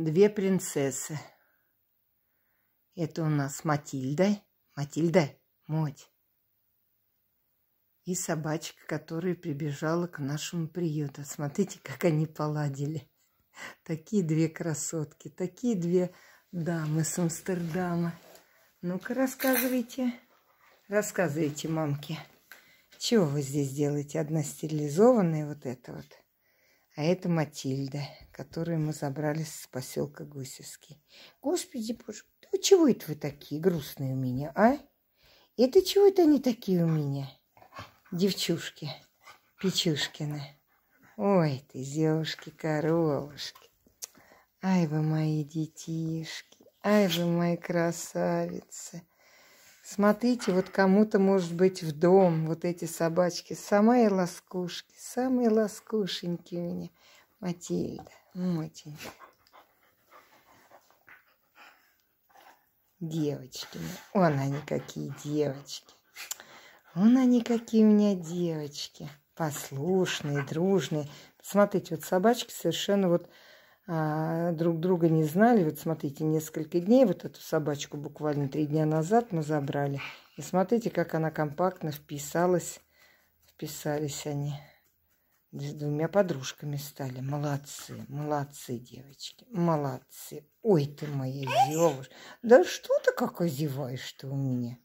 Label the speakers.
Speaker 1: две принцессы. Это у нас Матильда, Матильда, Моть. И собачка, которая прибежала к нашему приюту. Смотрите, как они поладили. Такие две красотки, такие две дамы с Амстердама. Ну-ка, рассказывайте. Рассказывайте, мамки. Чего вы здесь делаете? Одна стерилизованная вот эта вот. А это Матильда, которую мы забрали с поселка Гусевский. Господи боже, да чего это вы такие грустные у меня, а? Это чего это они такие у меня? Девчушки, Печушкины. Ой ты, девушки-коровушки. Ай вы мои детишки, ай вы мои красавицы. Смотрите, вот кому-то, может быть, в дом вот эти собачки. Самые ласкушки, самые ласкушеньки у меня. Матильда, ну, Матильда. Девочки. Вон они какие девочки. Вон они какие у меня девочки. Послушные, дружные. Смотрите, вот собачки совершенно вот а, друг друга не знали. Вот смотрите, несколько дней, вот эту собачку буквально три дня назад мы забрали. И смотрите, как она компактно вписалась, вписались они с двумя подружками стали. Молодцы, молодцы, девочки, молодцы. Ой, ты моя зевушка. Да что ты как озеваешь ты у меня?